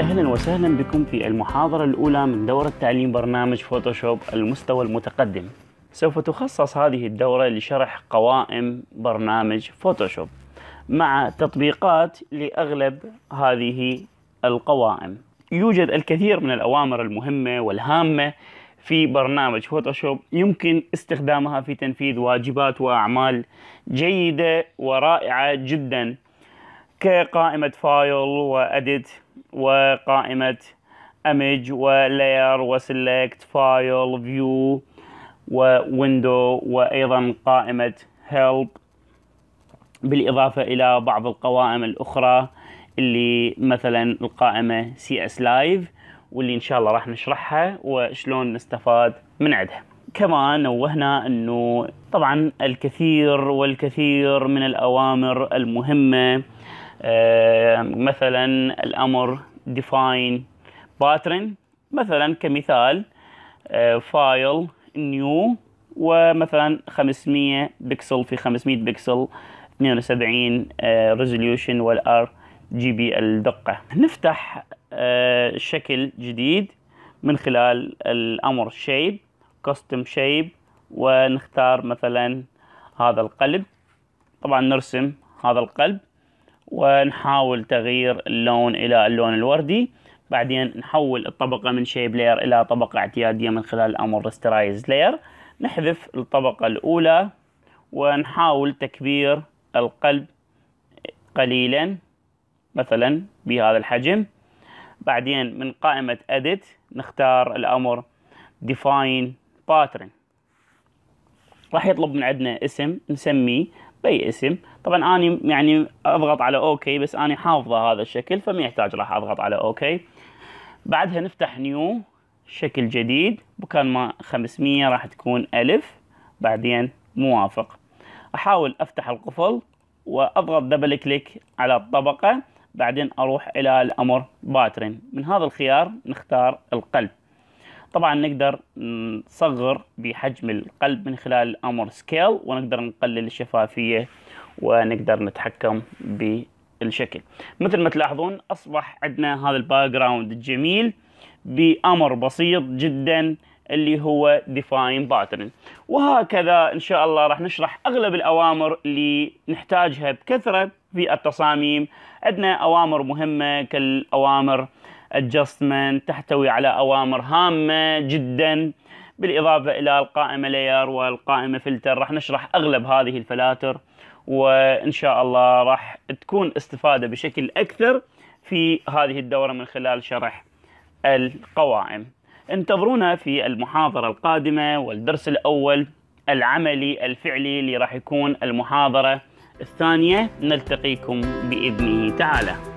أهلا وسهلا بكم في المحاضرة الأولى من دورة تعليم برنامج فوتوشوب المستوى المتقدم سوف تخصص هذه الدورة لشرح قوائم برنامج فوتوشوب مع تطبيقات لأغلب هذه القوائم يوجد الكثير من الأوامر المهمة والهامة في برنامج فوتوشوب يمكن استخدامها في تنفيذ واجبات وأعمال جيدة ورائعة جدا كقائمة فايل واديت وقائمة امج ولاير وسلكت فايل فيو وويندو وايضا قائمة هيلب بالاضافة الى بعض القوائم الاخرى اللي مثلا القائمة سي اس لايف واللي ان شاء الله راح نشرحها وشلون نستفاد من عندها كما نوهنا انه طبعا الكثير والكثير من الاوامر المهمه آه، مثلا الأمر define pattern مثلا كمثال فايل آه، نيو ومثلا 500 بكسل في 500 بكسل 72 ريزوليوشن والار جي بي الدقة نفتح آه، شكل جديد من خلال الأمر شيب كاستم شيب ونختار مثلا هذا القلب طبعا نرسم هذا القلب ونحاول تغيير اللون الى اللون الوردي بعدين نحول الطبقة من شيب لاير الى طبقة اعتيادية من خلال الامر رسترايز لاير نحذف الطبقة الاولى ونحاول تكبير القلب قليلا مثلا بهذا الحجم بعدين من قائمة edit نختار الامر define pattern راح يطلب من عندنا اسم نسميه باي اسم طبعا اني يعني اضغط على اوكي بس اني حافظه هذا الشكل فما يحتاج راح اضغط على اوكي بعدها نفتح نيو شكل جديد مكان ما 500 راح تكون ألف بعدين موافق أحاول أفتح القفل وأضغط دبل كليك على الطبقة بعدين أروح إلى الأمر باترن من هذا الخيار نختار القلب طبعا نقدر نصغر بحجم القلب من خلال الامر سكيل ونقدر نقلل الشفافية ونقدر نتحكم بالشكل مثل ما تلاحظون اصبح عندنا هذا الباك جراوند الجميل بامر بسيط جدا اللي هو ديفاين باترن وهكذا ان شاء الله راح نشرح اغلب الاوامر اللي نحتاجها بكثره في التصاميم عندنا اوامر مهمه كالاوامر ادجستمنت تحتوي على أوامر هامة جدا بالإضافة إلى القائمة لاير والقائمة فلتر راح نشرح أغلب هذه الفلاتر وإن شاء الله راح تكون استفادة بشكل أكثر في هذه الدورة من خلال شرح القوائم انتظرونا في المحاضرة القادمة والدرس الأول العملي الفعلي اللي راح يكون المحاضرة الثانية نلتقيكم بإذنه تعالى